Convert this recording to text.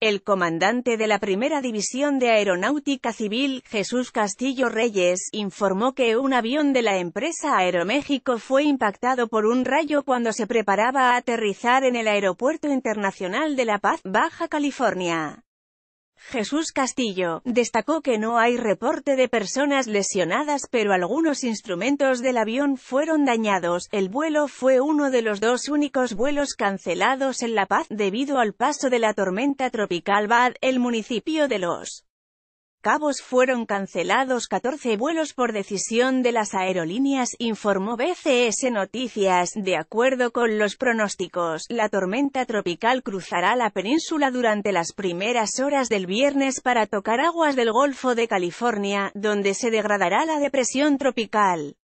El comandante de la Primera División de Aeronáutica Civil, Jesús Castillo Reyes, informó que un avión de la empresa Aeroméxico fue impactado por un rayo cuando se preparaba a aterrizar en el Aeropuerto Internacional de La Paz, Baja California. Jesús Castillo, destacó que no hay reporte de personas lesionadas pero algunos instrumentos del avión fueron dañados. El vuelo fue uno de los dos únicos vuelos cancelados en La Paz, debido al paso de la tormenta tropical Bad, el municipio de Los cabos fueron cancelados 14 vuelos por decisión de las aerolíneas, informó BCS Noticias. De acuerdo con los pronósticos, la tormenta tropical cruzará la península durante las primeras horas del viernes para tocar aguas del Golfo de California, donde se degradará la depresión tropical.